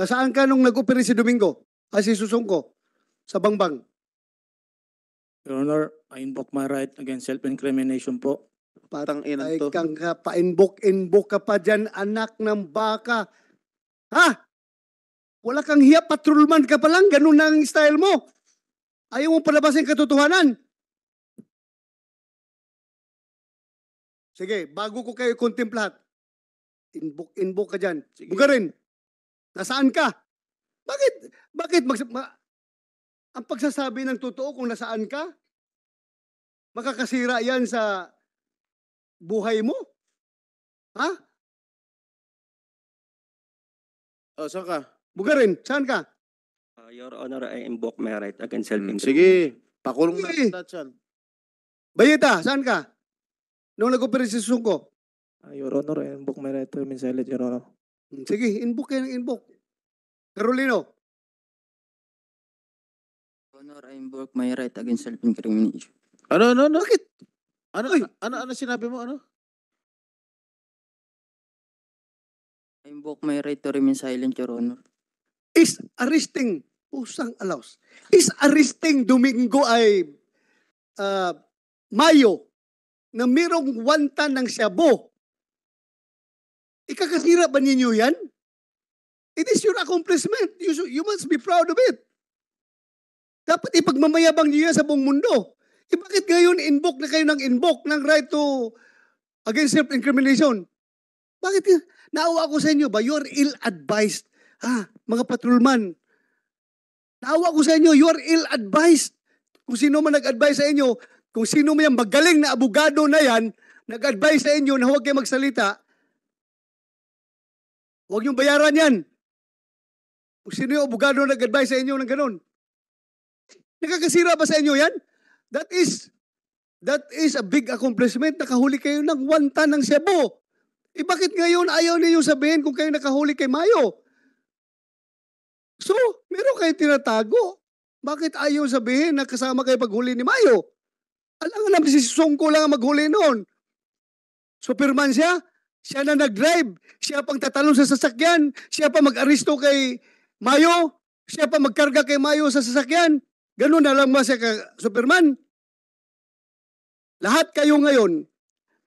Nasaan ka nung nag-opera si Domingo? Ay si Susungko? Sa Bangbang? Your Honor, I invoke my right against self-incrimination po. Patang inang Ay to. kang pa-inbok-inbok ka pa dyan, anak ng baka. Ha? Wala kang hiya, patrolman ka pa lang. Ganun na ang style mo. Ayaw mo palabasin katotohanan. Sige, bago ko kayo kontemplahat, inbok-inbok ka dyan. Sige. rin. Nasaan ka? Bakit? Bakit? Mag, ma- ang pagsasabi ng totoo kung nasaan ka, makakasira yan sa buhay mo? Ha? Oh, saan ka? Bugarin, saan ka? Uh, Your Honor, I invoke my right against self Hmm, Sige, pakulong na Sige. kita Bayita, saan ka? Nung nag-operate ko? Sungko. Uh, Your Honor, I invoke my right to remain silent, Sige, inbook ng inbook. Carolino. Honor, I invoke my right against self-incrimination. Ano, ano, ano? Bakit? Ano, Ay. ano, ano sinabi mo, ano? I invoke my right to remain silent, Your Honor. Is arresting, pusang alaus. is arresting Domingo ay uh, Mayo na merong wanta ng Siabo Ikakasira ba ninyo yan? It is your accomplishment. You, you must be proud of it. Dapat ipagmamayabang niyo yan sa buong mundo. E bakit ngayon invoke na kayo ng invoke ng right to against self-incrimination? Bakit naawa ako sa inyo ba? You're ill-advised. Ha, ah, mga patrolman. Naawa ako sa inyo. You're ill-advised. Kung sino man nag-advise sa inyo, kung sino man yung magaling na abogado na yan, nag-advise sa inyo na huwag kayo magsalita, Huwag niyong bayaran yan. Kung sino yung abogado nag-advise sa inyo ng ganun. Nakakasira ba sa inyo yan? That is, that is a big accomplishment. Nakahuli kayo ng wanta ton ng Cebu. Eh bakit ngayon ayaw ninyo sabihin kung kayo nakahuli kay Mayo? So, meron kayo tinatago. Bakit ayaw sabihin na kasama kayo paghuli ni Mayo? Alam nga naman si Songko lang ang maghuli noon. Superman siya? Siya na nag-drive. Siya pang tatalon sa sasakyan. Siya pa mag-aristo kay Mayo. Siya pa magkarga kay Mayo sa sasakyan. Ganun na lang ba siya ka Superman? Lahat kayo ngayon,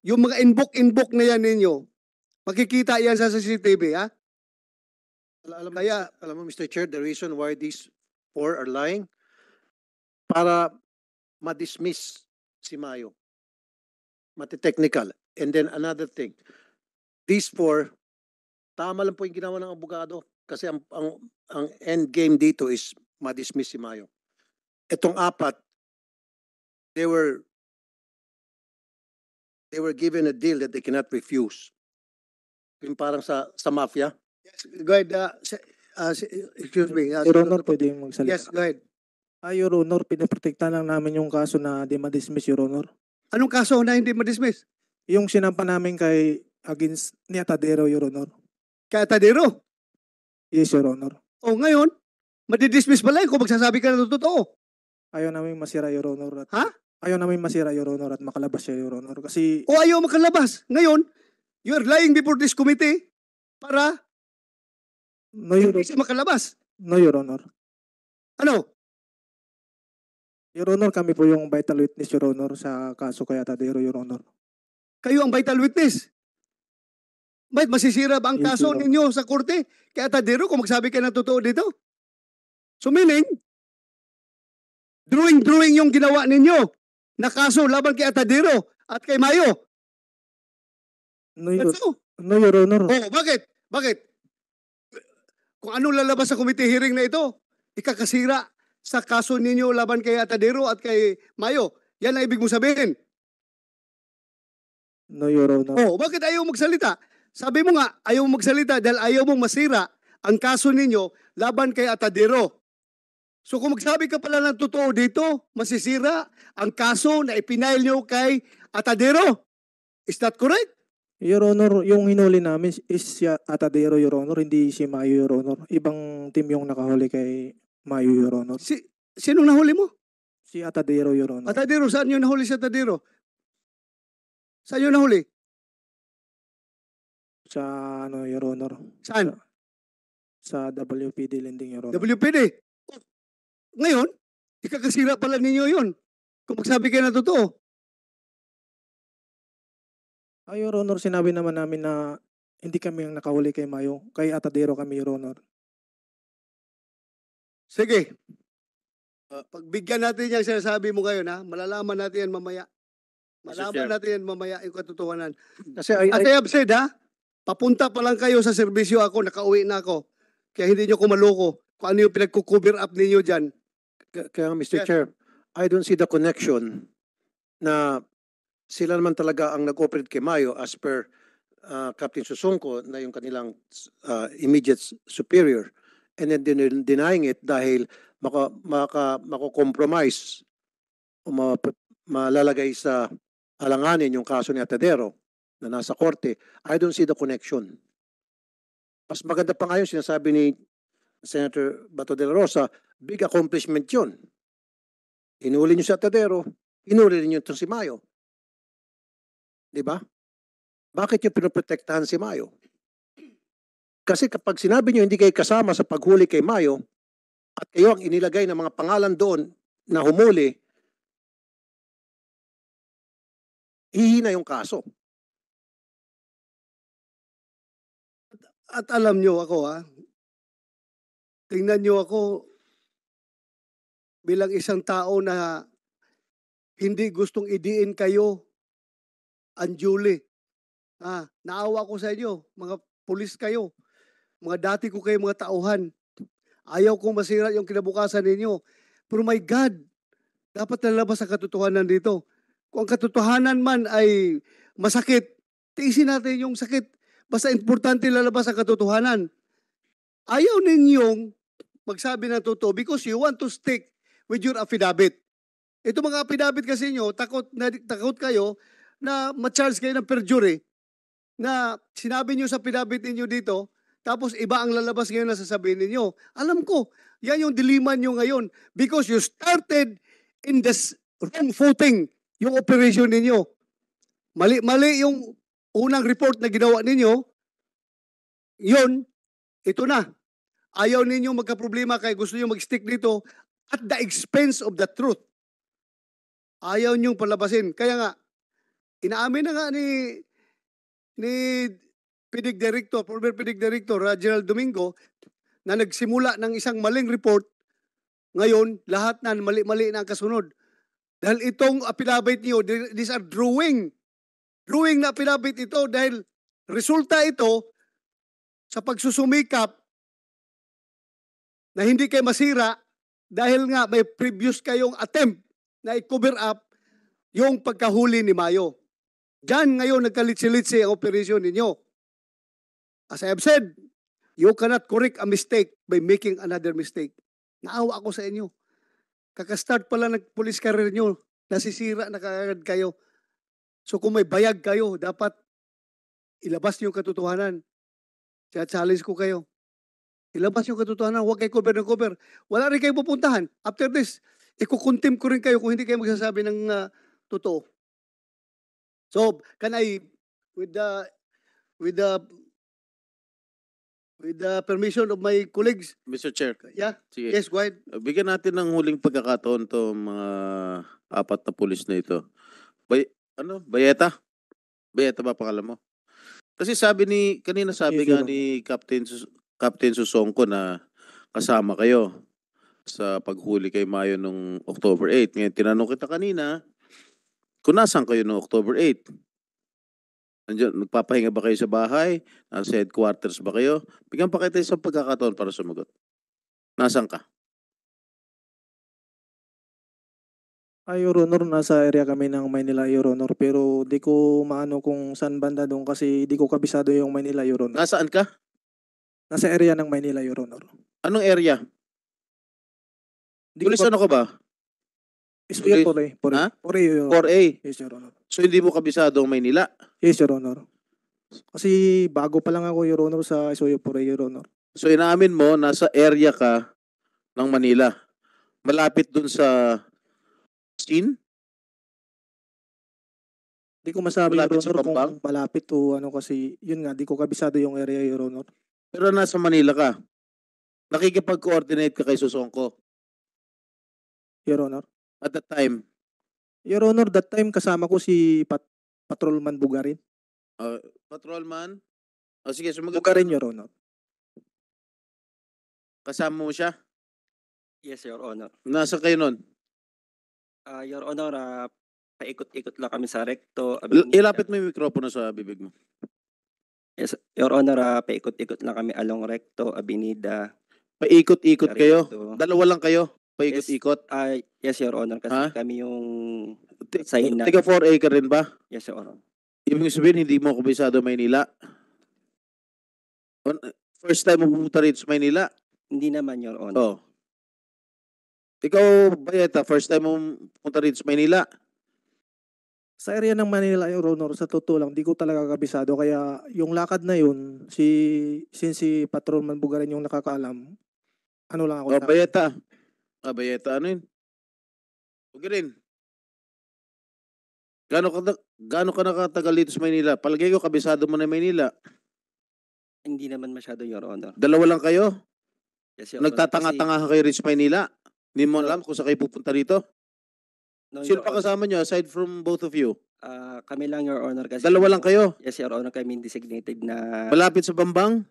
yung mga inbook-inbook na yan ninyo, makikita yan sa CCTV, ha? Alam, Kaya, alam mo, Mr. Chair, the reason why these four are lying, para ma-dismiss si Mayo. Mati-technical. And then another thing, these four, tama lang po yung ginawa ng abogado kasi ang, ang, ang end game dito is madismiss si Mayo. Itong apat, they were they were given a deal that they cannot refuse. Yung parang sa sa mafia. Yes, go ahead. Uh, uh, excuse me. Uh, Your Honor, pwede yung magsalita. Yes, go ahead. Ah, Your Honor, pinaprotektahan lang namin yung kaso na di ma-dismiss, Your Honor. Anong kaso na hindi ma-dismiss? Yung sinampa namin kay against ni Atadero, Your Honor. Kay Atadero? Yes, Your Honor. O ngayon, madidismiss pala yun kung magsasabi ka na ng totoo. Ayaw namin masira, Your Honor. At, Ha? Ayaw namin masira, Your Honor, at makalabas siya, Your Honor. Kasi, O ayaw makalabas. Ngayon, you are lying before this committee para no, Your, hindi siya makalabas. no, Your Honor. Ano? Your Honor, kami po yung vital witness, Your Honor, sa kaso kay Atadero, Your Honor. Kayo ang vital witness. May masisira ba ang kaso ninyo sa korte? Kaya Tadero, kung magsabi kayo ng totoo dito. So drawing-drawing yung ginawa ninyo na kaso laban kay Atadero at kay Mayo. No, That's No, Your Honor. Oh, bakit? Bakit? Kung anong lalabas sa committee hearing na ito, ikakasira sa kaso ninyo laban kay Atadero at kay Mayo. Yan ang ibig mong sabihin. No, Your Honor. Oh, bakit ayaw magsalita? Sabi mo nga, ayaw magsalita dahil ayaw mong masira ang kaso ninyo laban kay Atadero. So kung magsabi ka pala ng totoo dito, masisira ang kaso na ipinail nyo kay Atadero. Is that correct? Your Honor, yung hinuli namin is si Atadero, Your Honor, hindi si Mayo, Your Honor. Ibang team yung nakahuli kay Mayo, Your Honor. Si, sinong nahuli mo? Si Atadero, Your Honor. Atadero, saan yung nahuli si Atadero? Saan yung nahuli? sa ano, Your Honor. Saan? Sa, WPD lending, Your Honor. WPD? Ngayon, ikakasira pala ninyo yon Kung magsabi kayo na totoo. Ay, ah, Your Honor, sinabi naman namin na hindi kami ang nakahuli kay Mayo. Kay Atadero kami, Your Honor. Sige. Uh, pagbigyan natin yung sinasabi mo ngayon, ha? malalaman natin yan mamaya. Malaman natin yan mamaya yung katotohanan. Kasi ay, I, As I Papunta pa lang kayo sa serbisyo ako, nakauwi na ako. Kaya hindi nyo ko maloko kung ano yung pinagko-cover up ninyo dyan. Kaya Mr. Yes. Chair, I don't see the connection na sila naman talaga ang nag-operate kay Mayo as per uh, Captain Susunko na yung kanilang uh, immediate superior and then denying it dahil maka, maka, mako-compromise o malalagay sa alanganin yung kaso ni Atadero na nasa korte, I don't see the connection. Mas maganda pa ngayon sinasabi ni Senator Bato de la Rosa, big accomplishment yun. Inuli niyo si Atadero, inuli niyo itong si Mayo. Di ba? Bakit yung pinoprotektahan si Mayo? Kasi kapag sinabi niyo hindi kayo kasama sa paghuli kay Mayo, at kayo ang inilagay ng mga pangalan doon na humuli, hihina yung kaso. At alam nyo ako ha, tingnan nyo ako bilang isang tao na hindi gustong idiin kayo unduly. Ha, naawa ko sa inyo, mga pulis kayo. Mga dati ko kayo mga tauhan. Ayaw kong masira yung kinabukasan ninyo. Pero my God, dapat nalabas ang katotohanan dito. Kung ang katotohanan man ay masakit, tiisin natin yung sakit Basta importante lalabas ang katotohanan. Ayaw ninyong magsabi ng totoo because you want to stick with your affidavit. Ito mga affidavit kasi nyo, takot, na, takot kayo na ma-charge kayo ng perjury na sinabi nyo sa affidavit ninyo dito, tapos iba ang lalabas ngayon na sasabihin ninyo. Alam ko, yan yung diliman nyo ngayon because you started in this wrong footing yung operation ninyo. Mali, mali yung unang report na ginawa ninyo, yon ito na. Ayaw ninyo magka-problema kaya gusto niyo mag-stick dito at the expense of the truth. Ayaw niyo palabasin. Kaya nga, inaamin na nga ni ni Pidig Director, former Pidig Director, uh, General Domingo, na nagsimula ng isang maling report, ngayon, lahat na mali-mali na ang kasunod. Dahil itong apilabit niyo, these are drawing Ruwing na pinabit ito dahil resulta ito sa pagsusumikap na hindi kayo masira dahil nga may previous kayong attempt na i-cover up yung pagkahuli ni Mayo. Diyan ngayon nagkalitsilitsi ang operasyon ninyo. As I have said, you cannot correct a mistake by making another mistake. Naawa ako sa inyo. Kakastart pala ng police career nyo, nasisira na kagad kayo. So kung may bayag kayo, dapat ilabas niyo yung katotohanan. Kaya challenge ko kayo. Ilabas yung katotohanan. Huwag kayo cover ng cover. Wala rin kayo pupuntahan. After this, ikukontempt ko rin kayo kung hindi kayo magsasabi ng uh, totoo. So, can I, with the, with the, with the permission of my colleagues? Mr. Chair. Yeah? Sige. Yes, go ahead. Bigyan natin ng huling pagkakataon to mga apat na pulis na ito. By, ano, Bayeta. Bayeta ba pangalan mo? Kasi sabi ni, kanina sabi yes, nga ni Captain, Captain Susongko na kasama kayo sa paghuli kay Mayo nung October 8. Ngayon, tinanong kita kanina, kung nasan kayo nung October 8? Nandiyan, nagpapahinga ba kayo sa bahay? Nasa headquarters ba kayo? Bigyan pa kita isang pagkakataon para sumagot. Nasaan ka? Ah, Your Honor, nasa area kami ng Manila, Your Honor. Pero di ko maano kung saan banda doon kasi di ko kabisado yung Manila, Your Honor. Nasaan ka? Nasa area ng Manila, Your Honor. Anong area? Di Police ano ka ba? Special Police- 4A. 4A, Ha? 4A, Your 4A. Yes, Your Honor. So hindi mo kabisado ang Manila? Yes, Your Honor. Kasi bago pa lang ako, Your Honor, sa Isuyo 4A, Your Honor. So inaamin mo nasa area ka ng Manila. Malapit dun sa in? Di ko masabi malapit Your Honor, kung malapit to ano kasi, yun nga, di ko kabisado yung area, Your Honor. Pero nasa Manila ka. Nakikipag-coordinate ka kay Susongko Your Honor. at that time. Your Honor, that time kasama ko si Pat Patrolman Bugarin. Uh, patrolman? O ah, sige, sumagot. Bugarin, Your Honor. Kasama mo siya? Yes, Your Honor. Nasa kayo nun? Uh, Your Honor, uh, paikot-ikot lang kami sa recto. L- ilapit mo yung mikropono sa bibig mo. Yes, Your Honor, uh, paikot-ikot lang kami along recto, Abinida. Paikot-ikot kayo? Dalawa lang kayo? Paikot-ikot? Yes, uh, yes, Your Honor, kasi ha? kami yung sign na. Tiga 4A ka rin ba? Yes, Your Honor. Ibig sabihin, hindi mo kubisado Maynila? First time mo pumunta rin sa Maynila? Hindi naman, Your Honor. Oh. Ikaw, Bayeta, first time mo punta rito sa Maynila. Sa area ng Manila, Your Honor, sa totoo lang, di ko talaga kabisado. Kaya yung lakad na yun, si, since si Patrolman Bugarin yung nakakaalam, ano lang ako. Oh, Bayeta. Ah, Bayeta, ano yun? Bugarin. Gaano ka, gaano ka nakatagal dito sa Manila? Palagay ko, kabisado mo na Manila. Hindi naman masyado, Your Honor. Dalawa lang kayo? Yes, Nagtatanga-tanga kayo rin sa Maynila? Hindi mo alam kung sa kayo pupunta dito? Sino pa kasama nyo aside from both of you? Ah, kami lang, Your Honor. Kasi Dalawa lang kayo. Yes, Your Honor. Kami designated na... Malapit sa Bambang,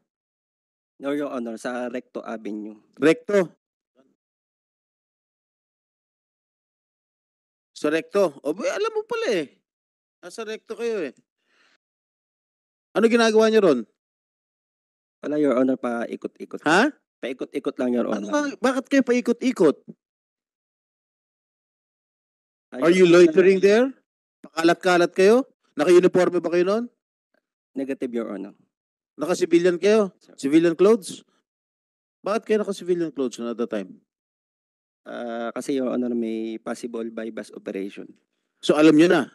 No, Your Honor. Sa Recto Avenue. recto. Sa recto. O, ba, alam mo pala eh. Nasa recto kayo eh. Ano ginagawa nyo ron? Wala, Your Honor, pa ikot-ikot. Ha? Paikot-ikot lang, Your Ano, bakit kayo paikot-ikot? Are you loitering there? Pakalat-kalat kayo? Naka-uniforme ba kayo noon? Negative, Your Honor. Naka-civilian kayo? Civilian clothes? Bakit kayo naka-civilian clothes noon at the time? Uh, kasi, Your Honor, may possible bypass operation. So, alam nyo na?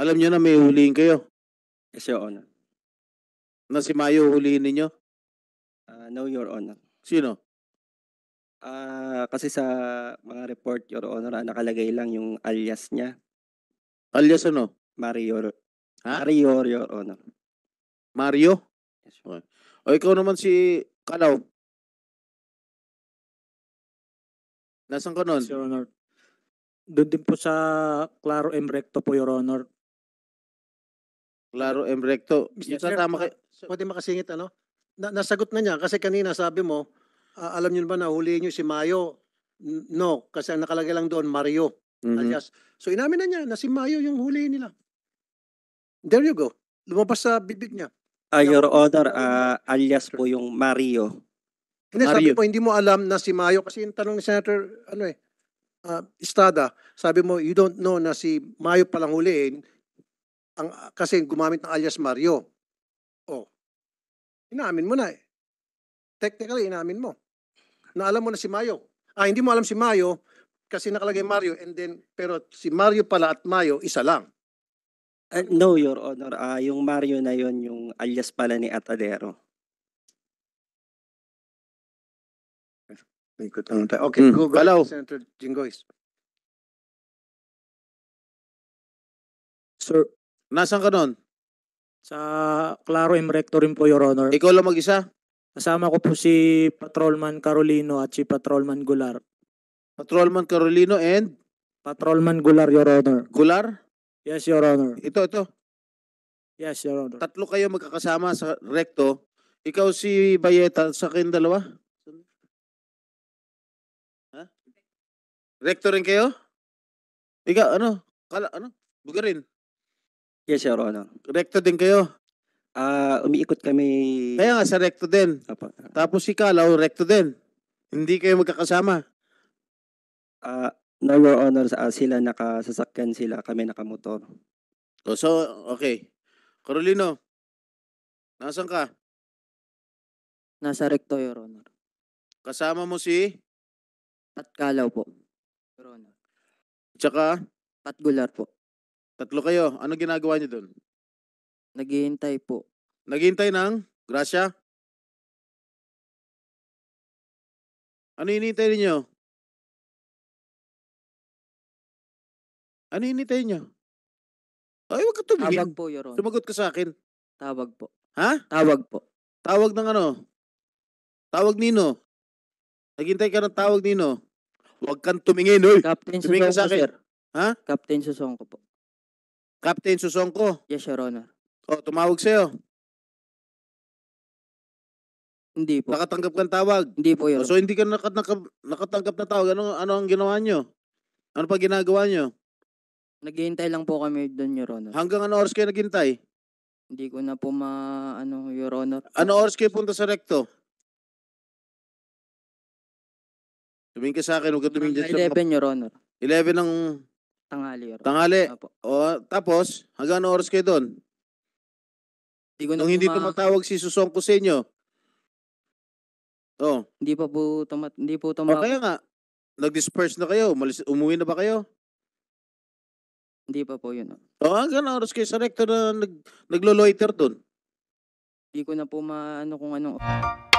Alam nyo na may huliin kayo? Yes, Your Honor na si Mayo hulihin ninyo? Uh, no, Your Honor. Sino? Ah, kasi sa mga report, Your Honor, ah, nakalagay lang yung alias niya. Alias ano? Mario. Ha? Mario, Your Honor. Mario? Yes, Okay. O ikaw naman si Kalaw. Nasaan ka nun? Your Honor. Doon din po sa Claro M. Recto po, Your Honor. Claro M. Recto. Yes, Tama kayo. So, Pwede makasingit ano? Na, nasagot na niya kasi kanina sabi mo, uh, alam niyo ba na huli niyo si Mayo? no, kasi ang nakalagay lang doon Mario. Mm-hmm. Alias. So inamin na niya na si Mayo yung huli nila. There you go. Lumabas sa bibig niya. Uh, Your Honor, uh, alias po yung Mario. Hindi, sabi po, hindi mo alam na si Mayo kasi yung tanong ni Senator, ano eh, uh, Estrada, sabi mo, you don't know na si Mayo palang huliin ang, kasi gumamit ng alias Mario. Oh, inamin mo na eh. Technically, inamin mo. Na alam mo na si Mayo. Ah, hindi mo alam si Mayo kasi nakalagay Mario and then, pero si Mario pala at Mayo, isa lang. Uh, no, Your Honor. Uh, yung Mario na yon yung alias pala ni Atadero. Okay, mm. go, Hello. Senator Jingois. Sir, nasan ka doon? Sa Claro M. Recto rin po, Your Honor. Ikaw lang mag-isa? Kasama ko po si Patrolman Carolino at si Patrolman Gular. Patrolman Carolino and? Patrolman Gular, Your Honor. Gular? Yes, Your Honor. Ito, ito. Yes, Your Honor. Tatlo kayo magkakasama sa Recto. Ikaw si Bayeta, sa kayong dalawa? Ha? Recto rin kayo? Ikaw, ano? Kala, ano? Bugarin. Yes, Your Honor. Recto din kayo. Ah, umiikot kami. Kaya nga, sa recto din. Opo. Tapos si Kalaw, oh, recto din. Hindi kayo magkakasama. Ah, no, Your Honor, ah, sila nakasasakyan sila, kami nakamotor. O, oh, So, okay. Carolino, nasan ka? Nasa recto, Your Honor. Kasama mo si, At kalaw po. Your Honor. tsaka, Pat gular po. Tatlo kayo. Ano ginagawa niyo doon? Naghihintay po. Naghihintay ng Gracia? Ano hinihintay niyo? Ano hinihintay niyo? Ay, wag ka tumingin. Tawag po, Your Sumagot ka sa akin. Tawag po. Ha? Tawag po. Tawag ng ano? Tawag nino. Naghihintay ka ng tawag nino. Huwag kang tumingin, oy. Captain Tumingin Susong sa ko, akin. sir. Ha? Captain Susong ko po. Captain Susongko. Yes, Your Honor. O, oh, tumawag sa'yo. Hindi po. Nakatanggap kang tawag. Hindi po, Your oh, Honor. So, hindi ka nakat nakatanggap na tawag. Ano, ano ang ginawa nyo? Ano pa ginagawa nyo? Naghihintay lang po kami doon, Your Honor. Hanggang ano oras kayo naghintay? Hindi ko na po ma... Ano, Your Honor. Ano oras kayo punta sa recto? Tumingin ka sa akin, huwag ka tumingin dyan 11, Your Honor. 11 ng Tanghali, Your Honor. Tanghali. Opo. O, tapos, hanggang anong oras kayo doon? Hindi ko na Nung hindi ma- tumatawag si Susong ko sa inyo. Oh, Hindi pa po tuma... Hindi po o tuma... kaya nga, nag-disperse na kayo, umalis, umuwi na ba kayo? Hindi pa po yun. Ah. O, hanggang anong oras kayo sa rector na nag, naglo-loiter doon? Hindi ko na po maano kung anong...